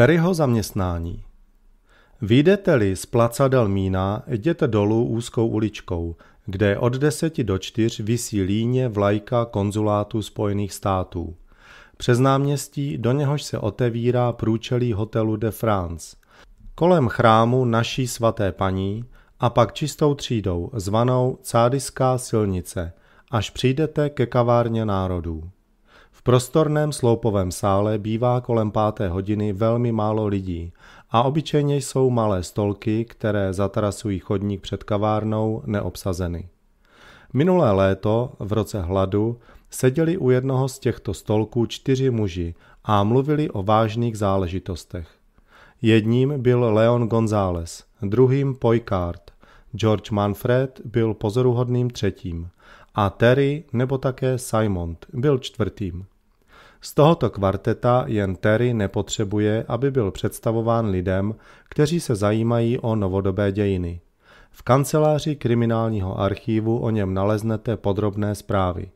Terryho zaměstnání. Výjdete-li z placa Dalmína, jděte dolů úzkou uličkou, kde od deseti do čtyř visí líně vlajka konzulátu Spojených států. Přes náměstí, do něhož se otevírá průčelí hotelu de France. Kolem chrámu naší svaté paní a pak čistou třídou, zvanou Cádiská silnice, až přijdete ke kavárně národů. V prostorném sloupovém sále bývá kolem páté hodiny velmi málo lidí a obyčejně jsou malé stolky, které zatrasují chodník před kavárnou, neobsazeny. Minulé léto, v roce hladu, seděli u jednoho z těchto stolků čtyři muži a mluvili o vážných záležitostech. Jedním byl Leon González, druhým Poikard, George Manfred byl pozoruhodným třetím a Terry nebo také Simon byl čtvrtým. Z tohoto kvarteta jen Terry nepotřebuje, aby byl představován lidem, kteří se zajímají o novodobé dějiny. V kanceláři kriminálního archívu o něm naleznete podrobné zprávy.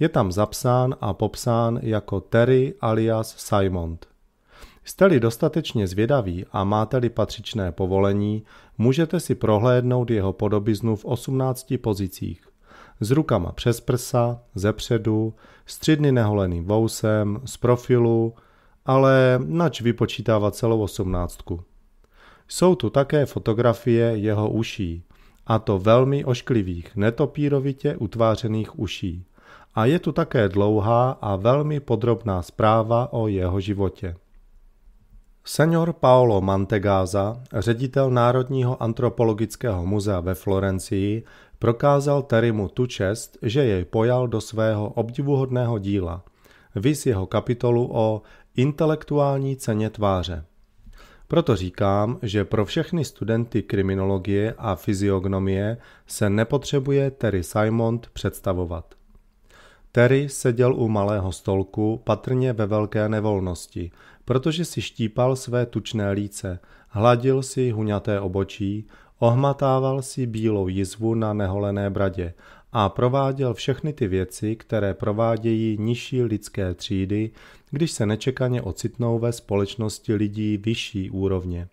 Je tam zapsán a popsán jako Terry alias Simond. Jste-li dostatečně zvědaví a máte-li patřičné povolení, můžete si prohlédnout jeho podobiznu v 18 pozicích s rukama přes prsa, ze předu, s neholeným vousem, z profilu, ale nač vypočítávat celou osmnáctku. Jsou tu také fotografie jeho uší, a to velmi ošklivých, netopírovitě utvářených uší. A je tu také dlouhá a velmi podrobná zpráva o jeho životě. Senior Paolo Mantegaza, ředitel Národního antropologického muzea ve Florencii, prokázal Terimu tu čest, že jej pojal do svého obdivuhodného díla, vys jeho kapitolu o intelektuální ceně tváře. Proto říkám, že pro všechny studenty kriminologie a fyziognomie se nepotřebuje Terry Simon představovat. Terry seděl u malého stolku, patrně ve velké nevolnosti, protože si štípal své tučné líce, hladil si huňaté obočí, ohmatával si bílou jizvu na neholené bradě a prováděl všechny ty věci, které provádějí nižší lidské třídy, když se nečekaně ocitnou ve společnosti lidí vyšší úrovně.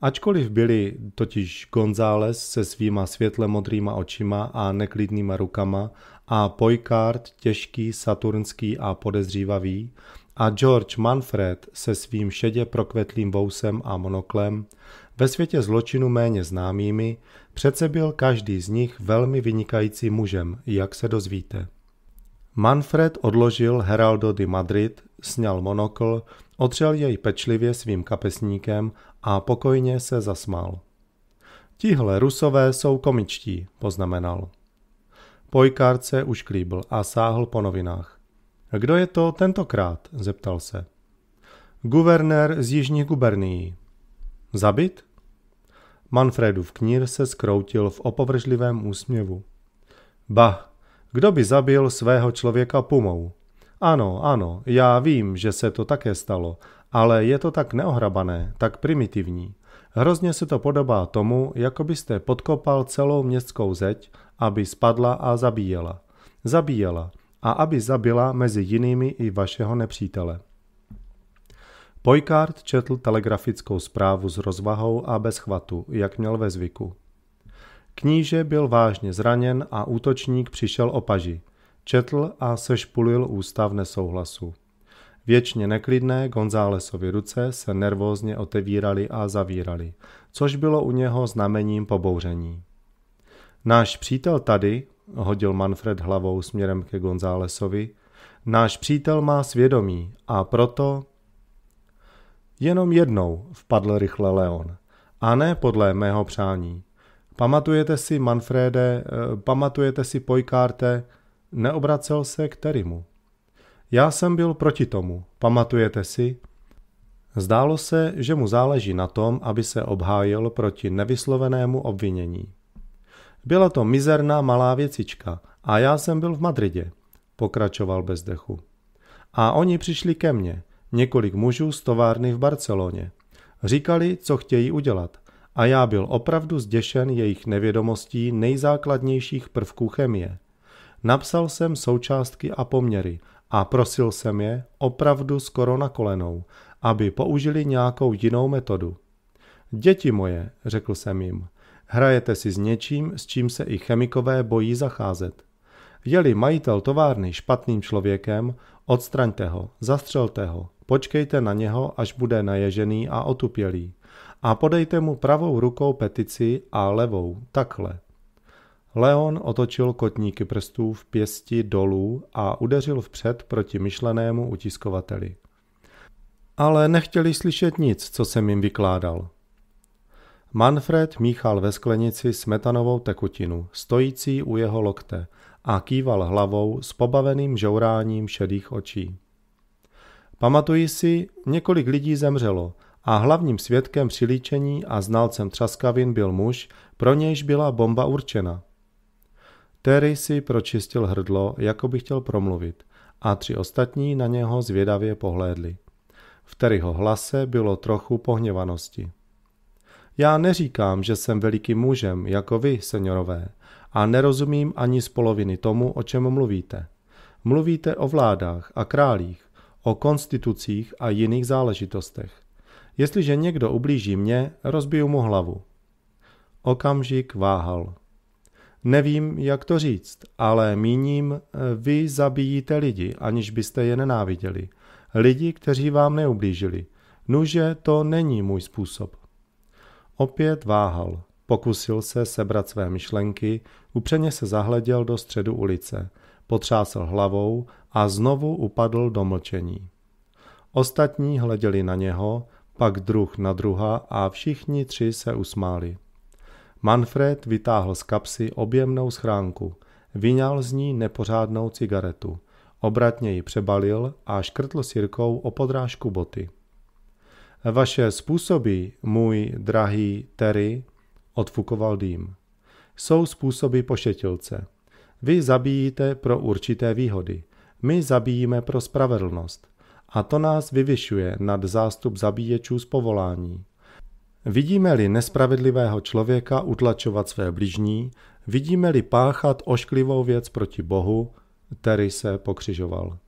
Ačkoliv byli totiž González se svýma světle modrýma očima a neklidnýma rukama a Poikard těžký, saturnský a podezřívavý a George Manfred se svým šedě prokvetlým vousem a monoklem, ve světě zločinu méně známými, přece byl každý z nich velmi vynikající mužem, jak se dozvíte. Manfred odložil Heraldo de Madrid, sněl monokl, otřel jej pečlivě svým kapesníkem a pokojně se zasmál. Tihle rusové jsou komičtí, poznamenal. Pojkárce už klíbl a sáhl po novinách. Kdo je to tentokrát? zeptal se. Guvernér z jižních gubernií. Zabit? Manfredův knír se skroutil v opovržlivém úsměvu. Bah, kdo by zabil svého člověka pumou? Ano, ano, já vím, že se to také stalo, ale je to tak neohrabané, tak primitivní. Hrozně se to podobá tomu, jako byste podkopal celou městskou zeď, aby spadla a zabíjela. Zabíjela a aby zabila mezi jinými i vašeho nepřítele. Pojkárt četl telegrafickou zprávu s rozvahou a bez chvatu, jak měl ve zvyku. Kníže byl vážně zraněn a útočník přišel o paži. Četl a sešpulil ústav nesouhlasu. Věčně neklidné Gonzálesovy ruce se nervózně otevíraly a zavíraly, což bylo u něho znamením pobouření. Náš přítel tady, hodil Manfred hlavou směrem ke Gonzálesovi, náš přítel má svědomí a proto... Jenom jednou vpadl rychle Leon. A ne podle mého přání. Pamatujete si, Manfrede, eh, pamatujete si, Pojkárte, neobracel se k Terimu. Já jsem byl proti tomu, pamatujete si? Zdálo se, že mu záleží na tom, aby se obhájil proti nevyslovenému obvinění. Byla to mizerná malá věcička a já jsem byl v Madridě, pokračoval bez dechu. A oni přišli ke mně, několik mužů z továrny v Barceloně. Říkali, co chtějí udělat a já byl opravdu zděšen jejich nevědomostí nejzákladnějších prvků chemie. Napsal jsem součástky a poměry – a prosil jsem je opravdu skoro na kolenou, aby použili nějakou jinou metodu. Děti moje, řekl jsem jim, hrajete si s něčím, s čím se i chemikové bojí zacházet. Jeli majitel továrny špatným člověkem, odstraňte ho, zastřelte ho, počkejte na něho, až bude naježený a otupělý. A podejte mu pravou rukou petici a levou, takhle. Leon otočil kotníky prstů v pěsti dolů a udeřil vpřed proti myšlenému utiskovateli. Ale nechtěli slyšet nic, co jsem jim vykládal. Manfred míchal ve sklenici smetanovou tekutinu, stojící u jeho lokte, a kýval hlavou s pobaveným žouráním šedých očí. Pamatuji si, několik lidí zemřelo a hlavním svědkem přilíčení a znalcem třaskavin byl muž, pro nějž byla bomba určena – Terry si pročistil hrdlo, jako by chtěl promluvit, a tři ostatní na něho zvědavě pohlédli. V Terryho hlase bylo trochu pohněvanosti. Já neříkám, že jsem velikým mužem, jako vy, seniorové, a nerozumím ani z poloviny tomu, o čem mluvíte. Mluvíte o vládách a králích, o konstitucích a jiných záležitostech. Jestliže někdo ublíží mě, rozbiju mu hlavu. Okamžik váhal. Nevím, jak to říct, ale míním, eh, vy zabijíte lidi, aniž byste je nenáviděli. Lidi, kteří vám neublížili. Nuže, to není můj způsob. Opět váhal. Pokusil se sebrat své myšlenky, upřeně se zahleděl do středu ulice, potřásl hlavou a znovu upadl do mlčení. Ostatní hleděli na něho, pak druh na druha a všichni tři se usmáli. Manfred vytáhl z kapsy objemnou schránku, vyňal z ní nepořádnou cigaretu, obratně ji přebalil a škrtl sirkou o podrážku boty. Vaše způsoby, můj drahý Terry, odfukoval dým, jsou způsoby pošetilce. Vy zabíjíte pro určité výhody, my zabíjíme pro spravedlnost. A to nás vyvyšuje nad zástup zabíječů z povolání. Vidíme-li nespravedlivého člověka utlačovat své blížní, vidíme-li páchat ošklivou věc proti Bohu, který se pokřižoval,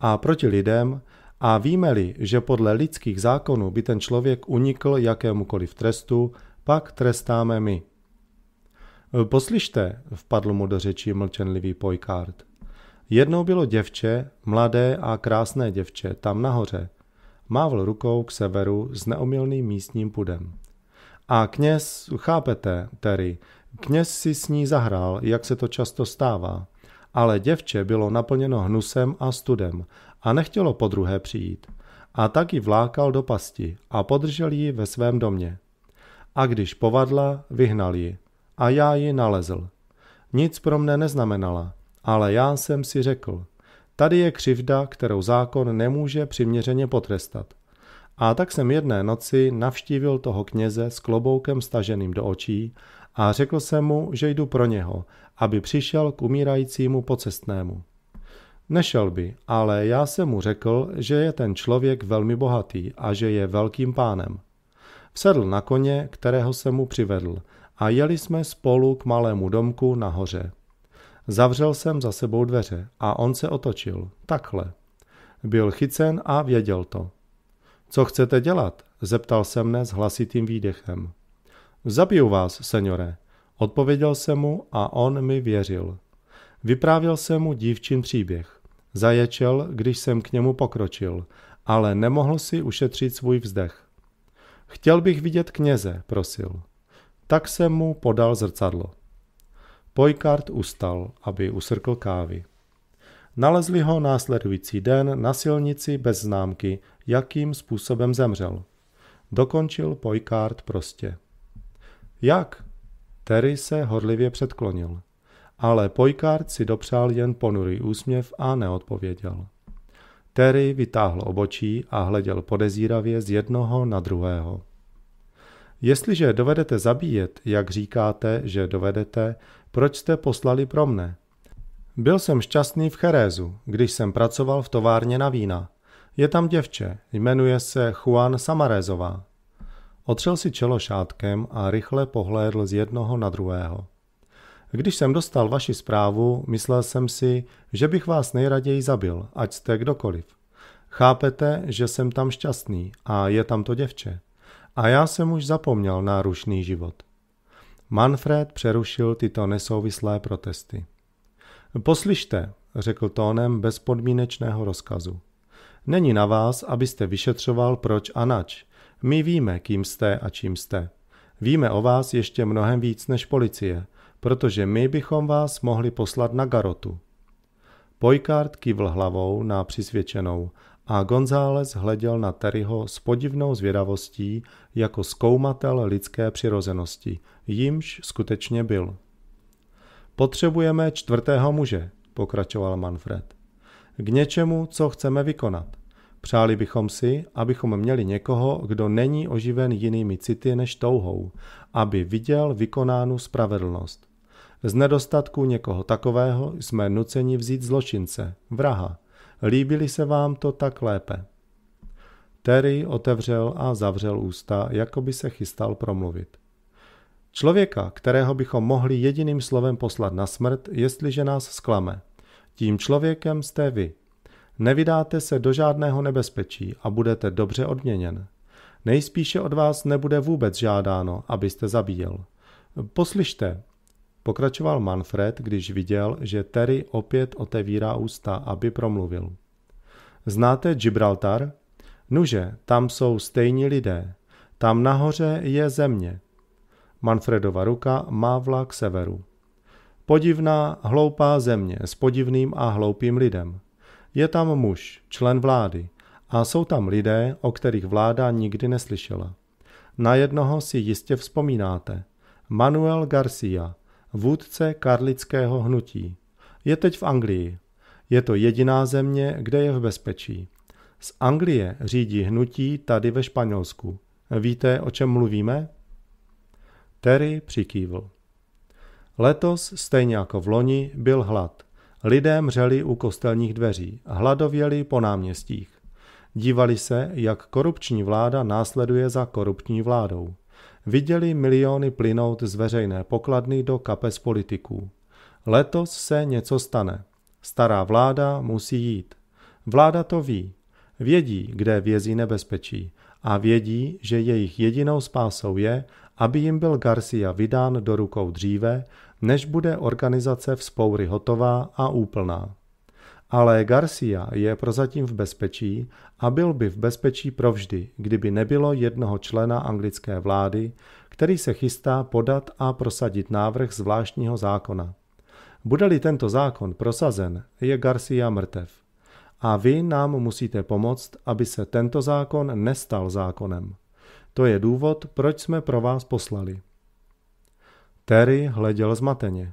a proti lidem, a víme-li, že podle lidských zákonů by ten člověk unikl jakémukoliv trestu, pak trestáme my. Poslyšte, vpadl mu do řeči mlčenlivý pojkárt. Jednou bylo děvče, mladé a krásné děvče, tam nahoře – mávl rukou k severu s neomylným místním pudem. A kněz, chápete, Terry, kněz si s ní zahrál, jak se to často stává. Ale děvče bylo naplněno hnusem a studem a nechtělo podruhé přijít. A tak ji vlákal do pasti a podržel ji ve svém domě. A když povadla, vyhnal ji. A já ji nalezl. Nic pro mne neznamenala, ale já jsem si řekl, Tady je křivda, kterou zákon nemůže přiměřeně potrestat. A tak jsem jedné noci navštívil toho kněze s kloboukem staženým do očí a řekl jsem mu, že jdu pro něho, aby přišel k umírajícímu pocestnému. Nešel by, ale já jsem mu řekl, že je ten člověk velmi bohatý a že je velkým pánem. Vsedl na koně, kterého jsem mu přivedl, a jeli jsme spolu k malému domku nahoře. Zavřel jsem za sebou dveře a on se otočil. Takhle. Byl chycen a věděl to. Co chcete dělat? zeptal se mne s hlasitým výdechem. Zabiju vás, seniore. Odpověděl jsem mu a on mi věřil. Vyprávěl jsem mu dívčin příběh. Zaječel, když jsem k němu pokročil, ale nemohl si ušetřit svůj vzdech. Chtěl bych vidět kněze, prosil. Tak jsem mu podal zrcadlo. Pojkart ustal, aby usrkl kávy. Nalezli ho následující den na silnici bez známky, jakým způsobem zemřel. Dokončil Pojkart prostě. Jak? Terry se horlivě předklonil. Ale Pojkart si dopřál jen ponurý úsměv a neodpověděl. Terry vytáhl obočí a hleděl podezíravě z jednoho na druhého. Jestliže dovedete zabíjet, jak říkáte, že dovedete, proč jste poslali pro mne? Byl jsem šťastný v Cherézu, když jsem pracoval v továrně na vína. Je tam děvče, jmenuje se Juan Samarézová. Otřel si čelo šátkem a rychle pohlédl z jednoho na druhého. Když jsem dostal vaši zprávu, myslel jsem si, že bych vás nejraději zabil, ať jste kdokoliv. Chápete, že jsem tam šťastný a je tam to děvče. A já jsem už zapomněl na rušný život. Manfred přerušil tyto nesouvislé protesty. Poslyšte, řekl tónem bezpodmínečného rozkazu. Není na vás, abyste vyšetřoval proč a nač. My víme, kým jste a čím jste. Víme o vás ještě mnohem víc než policie, protože my bychom vás mohli poslat na garotu. Pojkard kývl hlavou na přisvědčenou a González hleděl na Terryho s podivnou zvědavostí jako zkoumatel lidské přirozenosti, jimž skutečně byl. Potřebujeme čtvrtého muže, pokračoval Manfred. K něčemu, co chceme vykonat. Přáli bychom si, abychom měli někoho, kdo není oživen jinými city než touhou, aby viděl vykonánu spravedlnost. Z nedostatku někoho takového jsme nuceni vzít zločince, vraha, Líbili se vám to tak lépe. Terry otevřel a zavřel ústa, jako by se chystal promluvit. Člověka, kterého bychom mohli jediným slovem poslat na smrt, jestliže nás zklame. Tím člověkem jste vy. Nevydáte se do žádného nebezpečí a budete dobře odměněn. Nejspíše od vás nebude vůbec žádáno, abyste zabíjel. Poslyšte, Pokračoval Manfred, když viděl, že Terry opět otevírá ústa, aby promluvil. Znáte Gibraltar? Nuže, tam jsou stejní lidé. Tam nahoře je země. Manfredova ruka mávla k severu. Podivná, hloupá země s podivným a hloupým lidem. Je tam muž, člen vlády, a jsou tam lidé, o kterých vláda nikdy neslyšela. Na jednoho si jistě vzpomínáte. Manuel Garcia – vůdce karlického hnutí. Je teď v Anglii. Je to jediná země, kde je v bezpečí. Z Anglie řídí hnutí tady ve Španělsku. Víte, o čem mluvíme? Terry přikývl. Letos, stejně jako v loni, byl hlad. Lidé mřeli u kostelních dveří, hladověli po náměstích. Dívali se, jak korupční vláda následuje za korupční vládou viděli miliony plynout z veřejné pokladny do kapes politiků. Letos se něco stane. Stará vláda musí jít. Vláda to ví. Vědí, kde vězí nebezpečí a vědí, že jejich jedinou spásou je, aby jim byl Garcia vydán do rukou dříve, než bude organizace vzpoury hotová a úplná ale Garcia je prozatím v bezpečí a byl by v bezpečí provždy, kdyby nebylo jednoho člena anglické vlády, který se chystá podat a prosadit návrh zvláštního zákona. Bude-li tento zákon prosazen, je Garcia mrtev. A vy nám musíte pomoct, aby se tento zákon nestal zákonem. To je důvod, proč jsme pro vás poslali. Terry hleděl zmateně.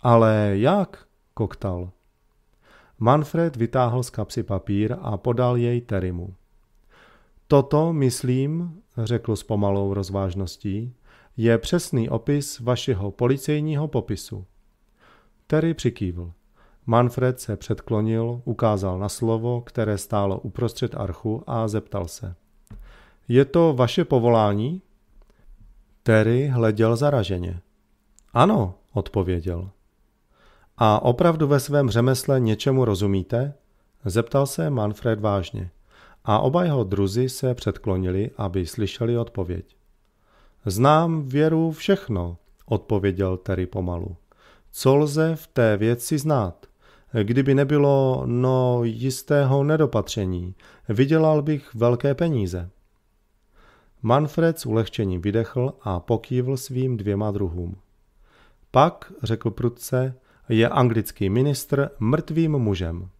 Ale jak? koktal. Manfred vytáhl z kapsy papír a podal jej Terimu. Toto, myslím, řekl s pomalou rozvážností, je přesný opis vašeho policejního popisu. Terry přikývl. Manfred se předklonil, ukázal na slovo, které stálo uprostřed archu a zeptal se. Je to vaše povolání? Terry hleděl zaraženě. Ano, odpověděl. A opravdu ve svém řemesle něčemu rozumíte? Zeptal se Manfred vážně. A oba jeho druzy se předklonili, aby slyšeli odpověď. Znám věru všechno, odpověděl Terry pomalu. Co lze v té věci znát? Kdyby nebylo, no, jistého nedopatření, vydělal bych velké peníze. Manfred s ulehčením vydechl a pokývl svým dvěma druhům. Pak, řekl prudce, je anglický ministr mrtvým mužem.